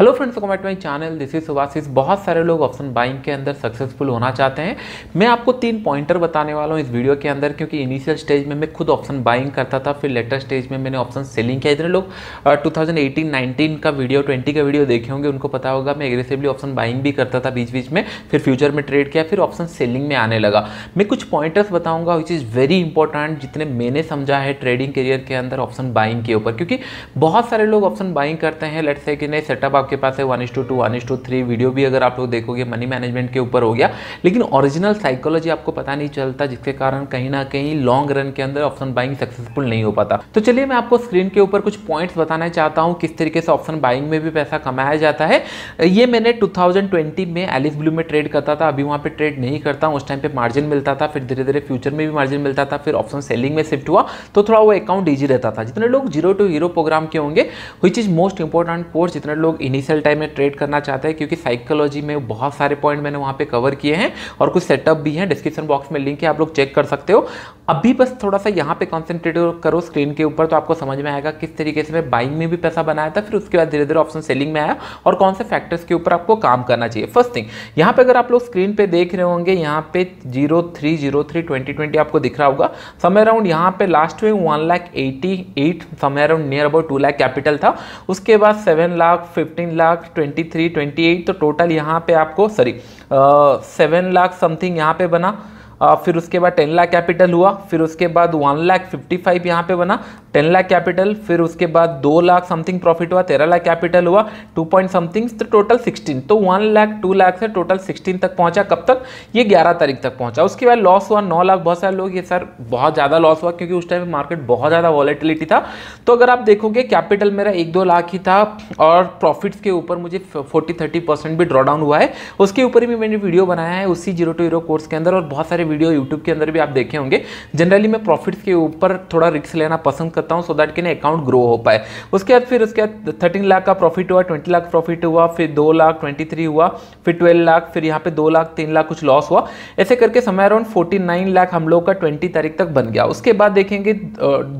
hello friends welcome back my channel this is Subhashis बहुत सारे लोग ऑप्शन बाइंग के अंदर सक्सेसफुल होना चाहते हैं मैं आपको तीन पॉइंटर बताने वाला हूँ इस वीडियो के अंदर क्योंकि इनिशियल स्टेज में मैं खुद ऑप्शन बाइंग करता था फिर लेटर स्टेज में मैंने ऑप्शन सेलिंग किया इतने लोग टू थाउजेंड का वीडियो ट्वेंटी का वीडियो देखे होंगे उनको पता होगा मैं एग्रेसिवली ऑप्शन बाइंग भी करता था बीच बीच में फिर फ्यूचर में ट्रेड किया फिर ऑप्शन सेलिंग में आने लगा मैं कुछ पॉइंटर्स बताऊंगा विच इज़ वेरी इंपॉर्टेंट जितने मैंने समझा है ट्रेडिंग करियर के अंदर ऑप्शन बाइंग के ऊपर क्योंकि बहुत सारे लोग ऑप्शन बाइंग करते हैं लेट से कि नहीं सेटअप आपके पास है one is to two one is to three video भी अगर आप लोग देखोगे मनी मैनेजमेंट के ऊपर हो गया लेकिन ओरिजिनल साइकोलॉजी आपको पता नहीं चलता जिसके कारण कहीं ना कहीं लॉन्ग रन के अंदर ऑप्शन बाइंग सक्सेसफुल नहीं हो पाता तो चलिए मैं आपको स्क्रीन के ऊपर कुछ पॉइंट्स बताना चाहता हूँ किस तरीके से ऑप्शन बाइंग में भी पैसा कमाया जाता है ये मैंने टू में एलिस ब्लू में ट्रेड करता था अभी वहाँ पर ट्रेड नहीं करता हूँ उस टाइम पर मार्जिन मिलता था फिर धीरे धीरे फ्यूचर में भी मार्जिन मिलता था फिर ऑप्शन सेलिंग में शिफ्ट हुआ तो थोड़ा वो अकाउंट ईजी रहता था जितने लोग जीरो टू हीरो प्रोग्राम के होंगे which is most important course जितने लोग इनिशियल इनिशियल टाइम में ट्रेड करना चाहते हैं क्योंकि साइकोलॉजी में बहुत सारे पॉइंट मैंने वहाँ पे कवर किए हैं और कुछ सेटअप भी हैं डिस्क्रिप्शन बॉक्स में लिंक है आप लोग चेक कर सकते हो अभी बस थोड़ा सा यहाँ पे कॉन्सेंट्रेट करो स्क्रीन के ऊपर तो आपको समझ में आएगा किस तरीके से मैं बाइंग में भी पैसा बनाया था फिर उसके बाद धीरे धीरे ऑप्शन सेलिंग में आया और कौन से फैक्टर्स के ऊपर आपको काम करना चाहिए फर्स्ट थिंग यहाँ पे अगर आप लोग स्क्रीन पे देख रहे होंगे यहाँ पे zero three zero three twenty twenty आपको दिख रहा होगा समय अराउंड यहाँ पे लास्ट में वन लाख एटी एट समय around near about two lakh capital था उसके बाद seven lakh fifty fifteen lakh twenty three twenty eight तो टोटल यहाँ पे आपको सॉरी सेवन लाख समथिंग यहाँ पे बना फिर उसके बाद टेन लाख कैपिटल हुआ फिर उसके बाद वन लाख फिफ्टी फाइव यहाँ पे बना टेन लाख कैपिटल फिर उसके बाद दो लाख समथिंग प्रॉफिट हुआ तेरह लाख कैपिटल हुआ टू पॉइंट समथिंग तो टोटल सिक्सटीन तो वन लाख टू लाख से टोटल सिक्सटीन तक पहुंचा कब तक ये ग्यारह तारीख तक पहुंचा उसके बाद लॉस हुआ नौ लाख बहुत सारे लोग ये सर बहुत ज़्यादा लॉस हुआ क्योंकि उस टाइम मार्केट बहुत ज़्यादा वॉलेटिलिटी था तो अगर आप देखोगे कैपिटल मेरा एक दो लाख ही था और प्रॉफिट्स के ऊपर मुझे फोर्टी थर्टी परसेंट भी ड्रॉडाउन हुआ है उसके ऊपर भी मैंने वीडियो बनाया है उसी जीरो टू जीरो कोर्स के अंदर और बहुत सारे वीडियो यूट्यूब के अंदर भी आप देखे होंगे जनरली मैं प्रॉफिट्स के ऊपर थोड़ा रिस्क लेना पसंद करता हूँ सो दैट कि अकाउंट ग्रो हो पाए उसके बाद फिर उसके बाद थर्टीन लाख का प्रॉफिट हुआ ट्वेंटी लाख प्रॉफिट हुआ फिर दो लाख ट्वेंटी थ्री हुआ फिर ट्वेल्व लाख फिर यहाँ पे दो लाख तीन लाख कुछ लॉस हुआ ऐसे करके समय अराउंड फोर्टी नाइन लाख हम लोग का ट्वेंटी तारीख तक बन गया उसके बाद देखेंगे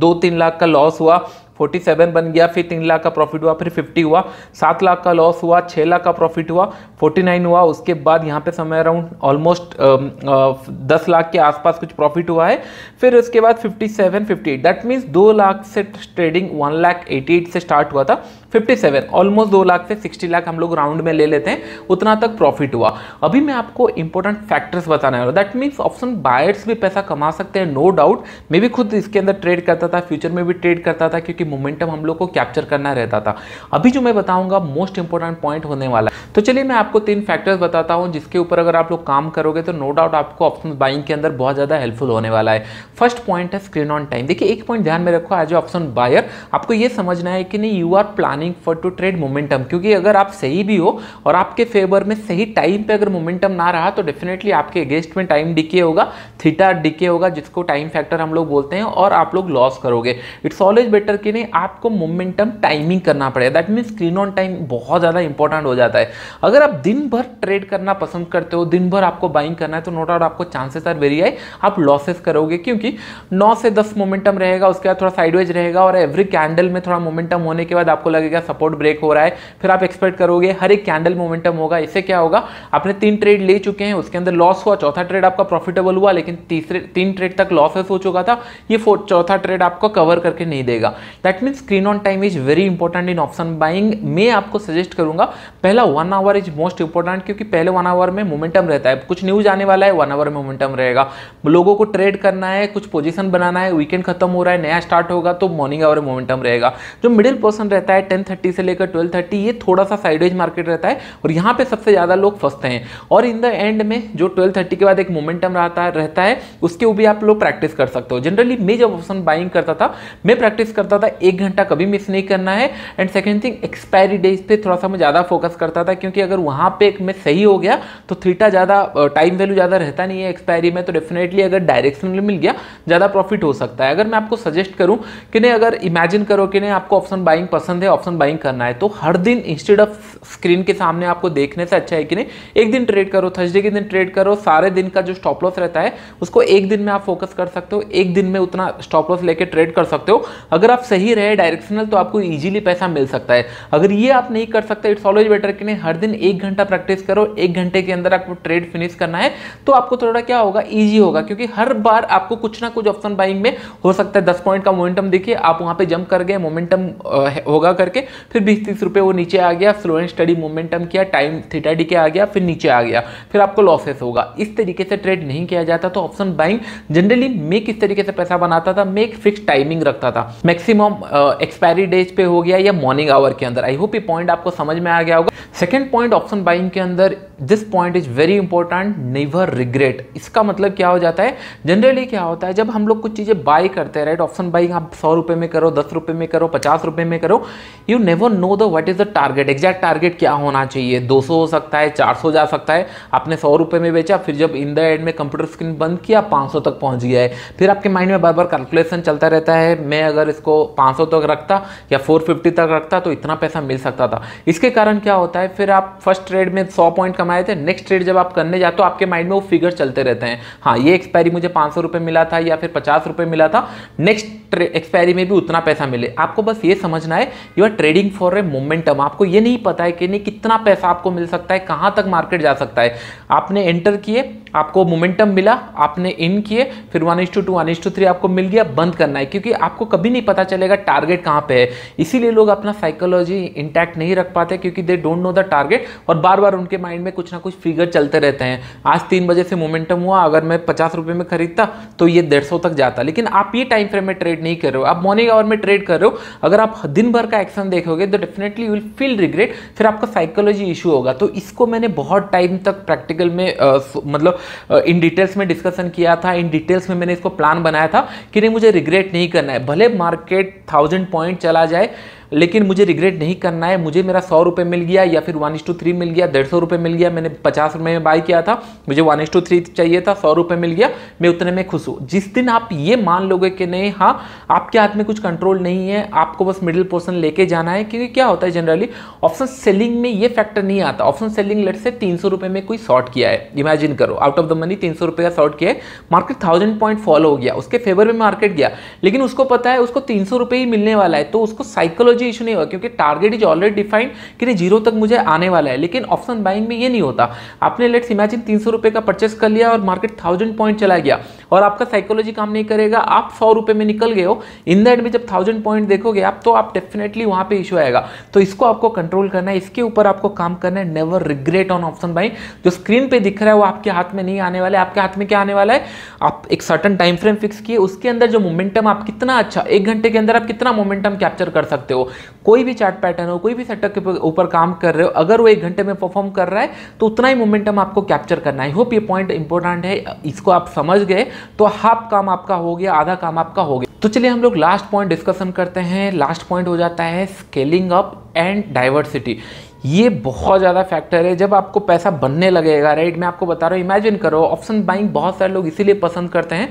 दो तीन लाख का लॉस हुआ फोर्टी सेवन बन गया फिर तीन लाख का प्रॉफिट हुआ फिर फिफ्टी हुआ सात लाख का लॉस हुआ छः लाख का प्रॉफिट हुआ फोर्टी नाइन हुआ उसके बाद यहाँ पे समय अराउंड ऑलमोस्ट दस लाख के आसपास कुछ प्रॉफिट हुआ है फिर उसके बाद fifty seven fifty eight that means दो लाख से trading one lakh eighty eight से स्टार्ट हुआ था 57 ऑलमोस्ट दो लाख से 60 लाख हम लोग राउंड में ले लेते हैं उतना तक प्रॉफिट हुआ अभी मैं आपको इंपॉर्टेंट फैक्टर्स बताने वाला दैट मीन्स ऑप्शन बायर्स भी पैसा कमा सकते हैं नो डाउट मैं भी खुद इसके अंदर ट्रेड करता था फ्यूचर में भी ट्रेड करता था क्योंकि मोमेंटम हम लोग को कैप्चर करना रहता था अभी जो मैं बताऊंगा मोस्ट इंपॉर्टेंट पॉइंट होने वाला है तो चलिए मैं आपको तीन फैक्टर्स बताता हूँ जिसके ऊपर अगर आप लोग काम करोगे तो नो डाउट आपको ऑप्शन बाइंग के अंदर बहुत ज़्यादा हेल्पफुल होने वाला है फर्स्ट पॉइंट है स्क्रीन ऑन टाइम देखिए एक पॉइंट ध्यान में रखो एज ऑप्शन बायर आपको ये समझना है कि नहीं you are plan planning for to trade momentum क्योंकि अगर आप सही भी हो और आपके फेवर में सही टाइम पे अगर मोमेंटम ना रहा तो डेफिनेटली आपके अगेंस्ट में टाइम डिके होगा थीटा डिके होगा जिसको टाइम फैक्टर हम लोग बोलते हैं और आप लोग लॉस करोगे इट्स ऑलवेज बेटर कि नहीं आपको मोमेंटम टाइमिंग करना पड़ेगा that means screen on time बहुत ज़्यादा इंपॉर्टेंट हो जाता है अगर आप दिन भर ट्रेड करना पसंद करते हो दिन भर आपको बाइंग करना है तो नो डाउट आपको चांसेस आर वेरी हाई आप लॉसेस करोगे क्योंकि नौ से दस मोमेंटम रहेगा उसके बाद थोड़ा साइडवेज रहेगा और एवरी कैंडल में थोड़ा मोमेंटम होने के बाद आपको लगेगा दिखेगा सपोर्ट ब्रेक हो रहा है फिर आप एक्सपेक्ट करोगे हर एक कैंडल मोमेंटम होगा इससे क्या होगा आपने तीन ट्रेड ले चुके हैं उसके अंदर लॉस हुआ चौथा ट्रेड आपका प्रॉफिटेबल हुआ लेकिन तीसरे तीन ट्रेड तक लॉसेस हो चुका था ये चौथा ट्रेड आपको कवर करके नहीं देगा that mean screen on time is very important in option buying मैं आपको सजेस्ट करूंगा पहला one hour is most important क्योंकि पहले वन आवर में मोमेंटम रहता है कुछ न्यूज आने वाला है वन आवर में मोमेंटम रहेगा लोगों को ट्रेड करना है कुछ पोजिशन बनाना है वीकेंड खत्म हो रहा है नया स्टार्ट होगा तो मॉर्निंग आवर में मोमेंटम रहेगा जो मिडिल पर्सन रहता है टेन थर्टी से लेकर ट्वेल्व थर्टी ये थोड़ा सा साइडवेज मार्केट रहता है और यहाँ पे सबसे ज़्यादा लोग फंसते हैं और इन द एंड में जो ट्वेल्व थर्टी के बाद एक मोमेंटम रहता है रहता है उसके ऊपर आप लोग प्रैक्टिस कर सकते हो जनरली मैं जब ऑप्शन बाइंग करता था मैं प्रैक्टिस करता था एक घंटा कभी मिस नहीं करना है and second thing expiry days पे थोड़ा सा मैं ज़्यादा फोकस करता था क्योंकि अगर वहाँ पे मैं सही हो गया तो थीटा ज़्यादा टाइम वैल्यू ज़्यादा रहता नहीं है एक्सपायरी में तो डेफिनेटली अगर डायरेक्शनली मिल गया ज़्यादा प्रॉफिट हो सकता है अगर मैं आपको सजेस्ट करूँ कि नहीं अगर इमेजिन करो कि नहीं आपको ऑप्शन बाइंग पसंद है ऑप्शन ऑप्शन बाइंग करना है तो हर दिन इंस्टेड ऑफ स्क्रीन के सामने आपको देखने से अच्छा है कि नहीं एक दिन ट्रेड करो थर्सडे के दिन ट्रेड करो सारे दिन का जो स्टॉप लॉस रहता है उसको एक दिन में आप फोकस कर सकते हो एक दिन में उतना स्टॉप लॉस लेकर ट्रेड कर सकते हो अगर आप सही रहे डायरेक्शनल तो आपको ईजिली पैसा मिल सकता है अगर ये आप नहीं कर सकते इट्स ऑलवेज बेटर कि नहीं हर दिन एक घंटा प्रैक्टिस करो एक घंटे के अंदर आपको ट्रेड फिनिश करना है तो आपको थोड़ा क्या होगा ईजी होगा क्योंकि हर बार आपको कुछ ना कुछ ऑप्शन बाइंग में हो सकता है दस पॉइंट का मोमेंटम देखिए आप वहां पे जंप कर गए मोमेंटम होगा करके करके फिर बीस तीस रुपये वो नीचे आ गया स्लो एंड स्टडी मोमेंटम किया टाइम थीटा डी के आ गया फिर नीचे आ गया फिर आपको लॉसेस होगा इस तरीके से ट्रेड नहीं किया जाता तो ऑप्शन बाइंग जनरली मैं किस तरीके से पैसा बनाता था मैं एक फिक्स टाइमिंग रखता था मैक्सिमम एक्सपायरी डेज पे हो गया या मॉर्निंग आवर के अंदर आई होप ये पॉइंट आपको समझ में आ गया होगा सेकेंड पॉइंट ऑप्शन बाइंग के अंदर this point is very important never regret इसका मतलब क्या हो जाता है जनरली क्या होता है जब हम लोग कुछ चीज़ें बाई करते हैं राइट ऑप्शन बाइंग आप सौ रुपए में करो दस रुपए में करो पचास रुपए में करो you never know the what is the target exact target क्या होना चाहिए 200 हो सकता है 400 जा सकता है आपने सौ रुपये में बेचा फिर जब इन द एंड में कंप्यूटर स्क्रीन बंद किया 500 तक पहुंच गया है फिर आपके माइंड में बार बार कैलकुलेशन चलता रहता है मैं अगर इसको 500 तक रखता या 450 तक रखता तो इतना पैसा मिल सकता था इसके कारण क्या होता है फिर आप फर्स्ट ट्रेड में सौ पॉइंट कमाए थे नेक्स्ट ट्रेड जब आप करने जाते हो आपके माइंड में वो फिगर चलते रहते हैं हाँ ये एक्सपायरी मुझे पाँच मिला था या फिर पचास मिला था नेक्स्ट एक्सपायरी में भी उतना पैसा मिले आपको बस ये समझना है you are trading for a momentum आपको ये नहीं पता है कि नहीं कितना पैसा आपको मिल सकता है कहाँ तक मार्केट जा सकता है आपने एंटर किए आपको मोमेंटम मिला आपने इन किए फिर one is to two one is to three आपको मिल गया बंद करना है क्योंकि आपको कभी नहीं पता चलेगा टारगेट कहाँ पे है इसीलिए लोग अपना साइकोलॉजी इंटैक्ट नहीं रख पाते क्योंकि they don't know the target और बार बार उनके माइंड में कुछ ना कुछ फिगर चलते रहते हैं आज तीन बजे से मोमेंटम हुआ अगर मैं पचास रुपये में खरीदता तो ये डेढ़ तक जाता लेकिन आप ये टाइम फ्रेम में ट्रेड नहीं कर रहे हो आप मॉर्निंग आवर में ट्रेड कर रहे हो अगर आप दिन भर का एक्शन देखोगे तो डेफिनेटली विल फील रिग्रेट फिर आपका साइकोलॉजी इशू होगा तो इसको मैंने बहुत टाइम तक प्रैक्टिकल में आ, मतलब इन डिटेल्स में डिस्कशन किया था इन डिटेल्स में मैंने इसको प्लान बनाया था कि नहीं मुझे रिग्रेट नहीं करना है भले मार्केट थाउजेंड पॉइंट चला जाए लेकिन मुझे रिग्रेट नहीं करना है मुझे मेरा सौ रुपये मिल गया या फिर वन टू थ्री मिल गया डेढ़ सौ रुपये मिल गया मैंने पचास रुपये में बाई किया था मुझे वन टू थ्री चाहिए था सौ रुपये मिल गया मैं उतने में खुश हूँ जिस दिन आप ये मान लोगे कि नहीं हाँ आपके हाथ में कुछ कंट्रोल नहीं है आपको बस मिडिल पोर्सन लेके जाना है क्योंकि क्या होता है जनरली ऑप्शन सेलिंग में ये फैक्टर नहीं आता ऑप्शन सेलिंग लेट से तीन सौ में कोई शॉर्ट किया है इमेजिन करो आउट ऑफ द मनी तीन सौ का शॉर्ट किया है मार्केट थाउजेंड पॉइंट फॉलो हो गया उसके फेवर में मार्केट गया लेकिन उसको पता है उसको तीन सौ ही मिलने वाला है तो उसको साइकोलॉजी मुझे इशू नहीं होगा क्योंकि टारगेट इज ऑलरेडी डिफाइंड कि नहीं जीरो तक मुझे आने वाला है लेकिन ऑप्शन बाइंग में ये नहीं होता आपने लेट्स इमेजिन तीन सौ रुपये का परचेस कर लिया और मार्केट थाउजेंड पॉइंट चला गया और आपका साइकोलॉजी काम नहीं करेगा आप सौ रुपये में निकल गए हो इन द एंड में जब थाउजेंड पॉइंट देखोगे आप तो आप डेफिनेटली वहां पे इशू आएगा तो इसको आपको कंट्रोल करना है इसके ऊपर आपको काम करना है never regret on option buy जो स्क्रीन पे दिख रहा है वो आपके हाथ में नहीं आने वाला है आपके हाथ में क्या आने वाला है आप एक सर्टन टाइम फ्रेम फिक्स किए उसके अंदर जो मोमेंटम आप कितना अच्छा एक घंटे के अंदर आप कितना मोमेंटम कैप्चर कर सकते हो कोई भी चार्ट पैटर्न हो कोई भी सेटअप के ऊपर काम कर रहे हो अगर वो एक घंटे में परफॉर्म कर रहा है तो उतना ही मोमेंटम आपको कैप्चर करना है होप ये पॉइंट इंपॉर्टेंट है इसको आप समझ गए तो हाफ काम आपका हो गया आधा काम आपका हो गया तो चलिए हम लोग लास्ट पॉइंट डिस्कशन करते हैं लास्ट पॉइंट हो जाता है स्केलिंग अप एंड डाइवर्सिटी ये बहुत ज़्यादा फैक्टर है जब आपको पैसा बनने लगेगा राइट मैं आपको बता रहा हूँ इमेजिन करो ऑप्शन बाइंग बहुत सारे लोग इसीलिए पसंद करते हैं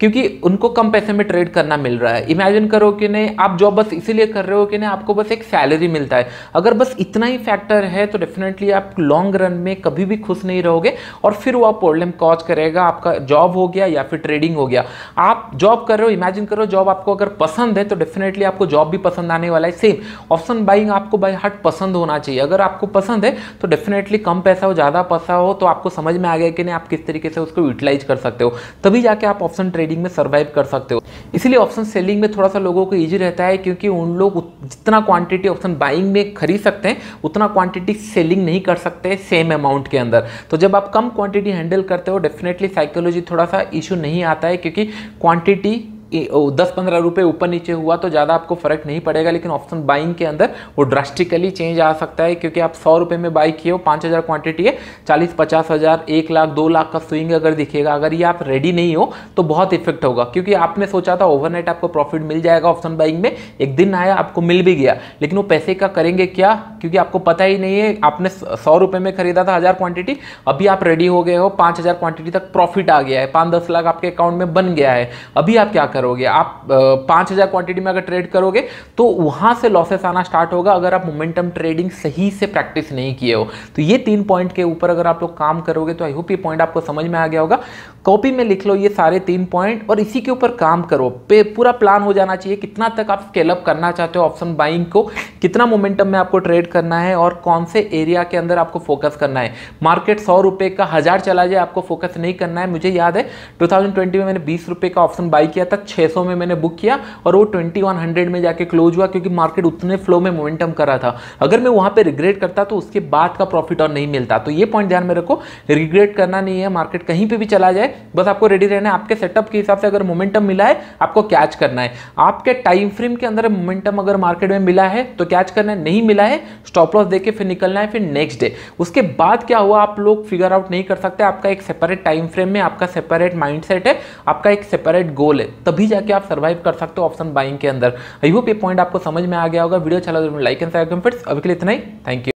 क्योंकि उनको कम पैसे में ट्रेड करना मिल रहा है इमेजिन करो कि नहीं आप जॉब बस इसीलिए कर रहे हो कि नहीं आपको बस एक सैलरी मिलता है अगर बस इतना ही फैक्टर है तो डेफिनेटली आप लॉन्ग रन में कभी भी खुश नहीं रहोगे और फिर वो प्रॉब्लम कॉज करेगा आपका जॉब हो गया या फिर ट्रेडिंग हो गया आप जॉब कर रहे हो इमेजिन करो जॉब आपको अगर पसंद है तो डेफिनेटली आपको जॉब भी पसंद आने वाला है सेम ऑप्शन बाइंग आपको बाई हार्ट पसंद होना चाहिए अगर आपको पसंद है तो डेफिनेटली कम पैसा हो ज़्यादा पैसा हो तो आपको समझ में आ गया कि नहीं आप किस तरीके से उसको यूटिलाइज कर सकते हो तभी जाके आप ऑप्शन ट्रेडिंग में सर्वाइव कर सकते हो इसलिए ऑप्शन सेलिंग में थोड़ा सा लोगों को ईजी रहता है क्योंकि उन लोग जितना क्वांटिटी ऑप्शन बाइंग में खरीद सकते हैं उतना क्वांटिटी सेलिंग नहीं कर सकते सेम अमाउंट के अंदर तो जब आप कम क्वांटिटी हैंडल करते हो डेफिनेटली साइकोलॉजी थोड़ा सा इशू नहीं आता है क्योंकि क्वांटिटी दस पंद्रह रुपये ऊपर नीचे हुआ तो ज़्यादा आपको फर्क नहीं पड़ेगा लेकिन ऑप्शन बाइंग के अंदर वो ड्रास्टिकली चेंज आ सकता है क्योंकि आप सौ रुपये में बाई किए हो पाँच हज़ार क्वान्टिटी है चालीस पचास हज़ार एक लाख दो लाख का स्विंग अगर दिखेगा अगर ये आप रेडी नहीं हो तो बहुत इफेक्ट होगा क्योंकि आपने सोचा था ओवरनाइट आपको प्रॉफिट मिल जाएगा ऑप्शन बाइंग में एक दिन आया आपको मिल भी गया लेकिन वो पैसे का करेंगे क्या क्योंकि आपको पता ही नहीं है आपने सौ रुपये में खरीदा था हज़ार क्वांटिटी अभी आप रेडी हो गए हो पाँच हज़ार क्वांटिटी तक प्रॉफिट आ गया है पाँच दस लाख आपके अकाउंट में बन गया है अभी आप क्या कर करोगे आप पाँच हज़ार क्वांटिटी में अगर ट्रेड करोगे तो वहाँ से लॉसेस आना स्टार्ट होगा अगर आप मोमेंटम ट्रेडिंग सही से प्रैक्टिस नहीं किए हो तो ये तीन पॉइंट के ऊपर अगर आप लोग काम करोगे तो आई होप ये पॉइंट आपको समझ में आ गया होगा कॉपी में लिख लो ये सारे तीन पॉइंट और इसी के ऊपर काम करो पे पूरा प्लान हो जाना चाहिए कितना तक आप स्केलअप करना चाहते हो ऑप्शन बाइंग को कितना मोमेंटम में आपको ट्रेड करना है और कौन से एरिया के अंदर आपको फोकस करना है मार्केट सौ रुपये का हज़ार चला जाए आपको फोकस नहीं करना है मुझे याद है 2020 में मैंने बीस रुपये का ऑप्शन बाई किया था 600 में मैंने बुक किया और वो 2100 में जाके क्लोज हुआ क्योंकि मार्केट उतने फ्लो में मोमेंटम कर रहा था अगर मैं वहाँ पर रिग्रेट करता तो उसके बाद का प्रॉफिट और नहीं मिलता तो ये पॉइंट ध्यान में रखो रिग्रेट करना नहीं है मार्केट कहीं पर भी चला जाए बस आपको रेडी रहना है आपके सेटअप के हिसाब से अगर मोमेंटम मिला है आपको कैच करना है आपके टाइम फ्रेम के अंदर मोमेंटम अगर मार्केट में मिला है तो कैच करना है नहीं मिला है स्टॉप लॉस देके फिर निकलना है फिर नेक्स्ट डे उसके बाद क्या हुआ आप लोग फिगर आउट नहीं कर सकते आपका एक सेपरेट टाइम फ्रेम में आपका सेपरेट माइंड सेट है आपका एक सेपरेट गोल है तभी तभी जाके आप सर्वाइव कर सकते हो ऑप्शन बाइंग के अंदर आई होप ये पॉइंट आपको समझ में आ गया होगा वीडियो अच्छा लगा तो लाइक एंड सब्सक्राइब कमेंट्स अभी के लिए इतना ही थैंक यू